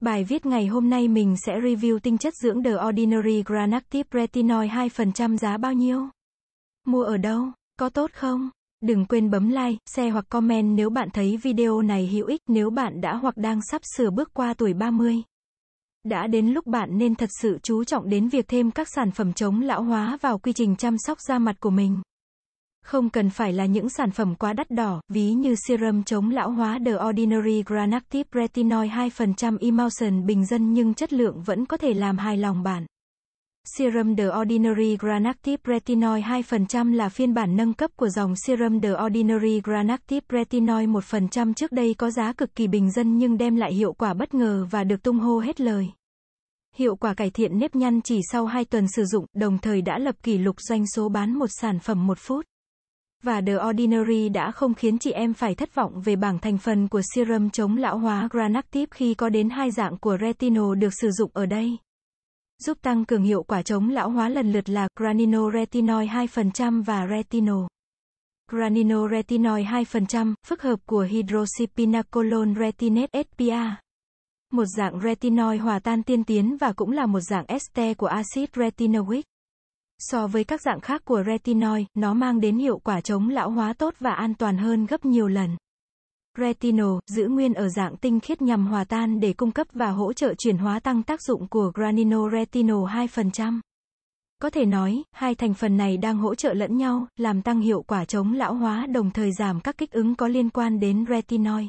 Bài viết ngày hôm nay mình sẽ review tinh chất dưỡng The Ordinary Granactive Retinoid 2% giá bao nhiêu? Mua ở đâu? Có tốt không? Đừng quên bấm like, share hoặc comment nếu bạn thấy video này hữu ích, nếu bạn đã hoặc đang sắp sửa bước qua tuổi 30. Đã đến lúc bạn nên thật sự chú trọng đến việc thêm các sản phẩm chống lão hóa vào quy trình chăm sóc da mặt của mình. Không cần phải là những sản phẩm quá đắt đỏ, ví như serum chống lão hóa The Ordinary Granactive Retinoid 2% Emulsion bình dân nhưng chất lượng vẫn có thể làm hài lòng bạn. Serum The Ordinary Granactive Retinoid 2% là phiên bản nâng cấp của dòng serum The Ordinary Granactive Retinoid 1% trước đây có giá cực kỳ bình dân nhưng đem lại hiệu quả bất ngờ và được tung hô hết lời. Hiệu quả cải thiện nếp nhăn chỉ sau 2 tuần sử dụng, đồng thời đã lập kỷ lục doanh số bán một sản phẩm một phút. Và The Ordinary đã không khiến chị em phải thất vọng về bảng thành phần của serum chống lão hóa Granactive khi có đến hai dạng của retinol được sử dụng ở đây. Giúp tăng cường hiệu quả chống lão hóa lần lượt là Granino graninoretinoid 2% và retinol. Granino Graninoretinoid 2%, phức hợp của hydrocypinacolone retinate SPA. Một dạng retinoid hòa tan tiên tiến và cũng là một dạng este của axit retinoic. So với các dạng khác của retinoid, nó mang đến hiệu quả chống lão hóa tốt và an toàn hơn gấp nhiều lần. Retinol, giữ nguyên ở dạng tinh khiết nhằm hòa tan để cung cấp và hỗ trợ chuyển hóa tăng tác dụng của graninoretinol 2%. Có thể nói, hai thành phần này đang hỗ trợ lẫn nhau, làm tăng hiệu quả chống lão hóa đồng thời giảm các kích ứng có liên quan đến retinoid.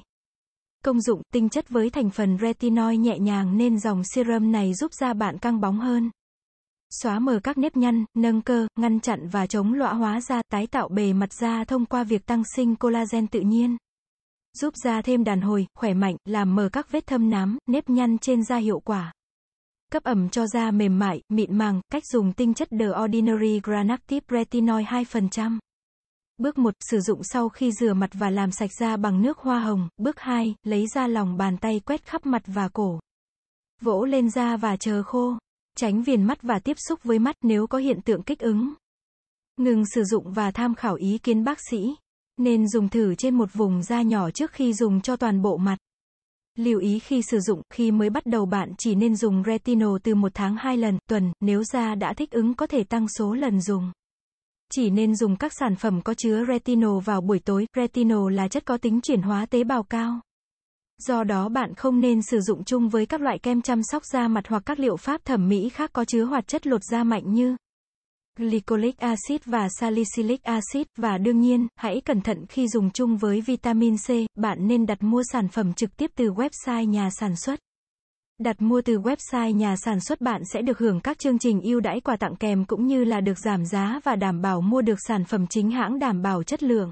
Công dụng, tinh chất với thành phần retinoid nhẹ nhàng nên dòng serum này giúp da bạn căng bóng hơn xóa mờ các nếp nhăn, nâng cơ, ngăn chặn và chống lõa hóa da, tái tạo bề mặt da thông qua việc tăng sinh collagen tự nhiên. Giúp da thêm đàn hồi, khỏe mạnh, làm mờ các vết thâm nám, nếp nhăn trên da hiệu quả. Cấp ẩm cho da mềm mại, mịn màng, cách dùng tinh chất The Ordinary Granactive Retinoid 2%. Bước 1, sử dụng sau khi rửa mặt và làm sạch da bằng nước hoa hồng. Bước 2, lấy ra lòng bàn tay quét khắp mặt và cổ. Vỗ lên da và chờ khô. Tránh viền mắt và tiếp xúc với mắt nếu có hiện tượng kích ứng. Ngừng sử dụng và tham khảo ý kiến bác sĩ. Nên dùng thử trên một vùng da nhỏ trước khi dùng cho toàn bộ mặt. Lưu ý khi sử dụng, khi mới bắt đầu bạn chỉ nên dùng retinol từ một tháng 2 lần tuần, nếu da đã thích ứng có thể tăng số lần dùng. Chỉ nên dùng các sản phẩm có chứa retinol vào buổi tối, retinol là chất có tính chuyển hóa tế bào cao. Do đó bạn không nên sử dụng chung với các loại kem chăm sóc da mặt hoặc các liệu pháp thẩm mỹ khác có chứa hoạt chất lột da mạnh như glycolic acid và salicylic acid và đương nhiên, hãy cẩn thận khi dùng chung với vitamin C, bạn nên đặt mua sản phẩm trực tiếp từ website nhà sản xuất. Đặt mua từ website nhà sản xuất bạn sẽ được hưởng các chương trình ưu đãi quà tặng kèm cũng như là được giảm giá và đảm bảo mua được sản phẩm chính hãng đảm bảo chất lượng.